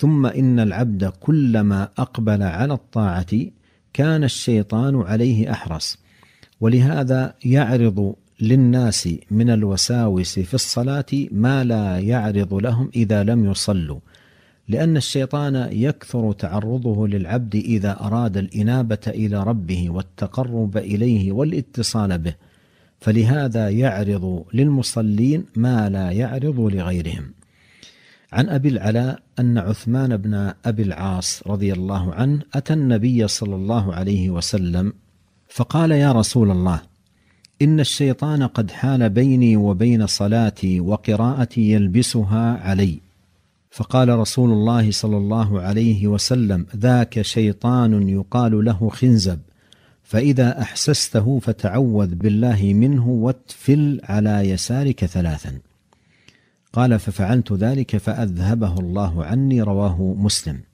ثم إن العبد كلما أقبل على الطاعة كان الشيطان عليه أحرص ولهذا يعرض للناس من الوساوس في الصلاة ما لا يعرض لهم إذا لم يصلوا لأن الشيطان يكثر تعرضه للعبد إذا أراد الإنابة إلى ربه والتقرب إليه والاتصال به فلهذا يعرض للمصلين ما لا يعرض لغيرهم عن ابي العلاء ان عثمان بن ابي العاص رضي الله عنه اتى النبي صلى الله عليه وسلم فقال يا رسول الله ان الشيطان قد حال بيني وبين صلاتي وقراءتي يلبسها علي فقال رسول الله صلى الله عليه وسلم ذاك شيطان يقال له خنزب فاذا احسسته فتعوذ بالله منه واتفل على يسارك ثلاثا قال ففعلت ذلك فاذهبه الله عني رواه مسلم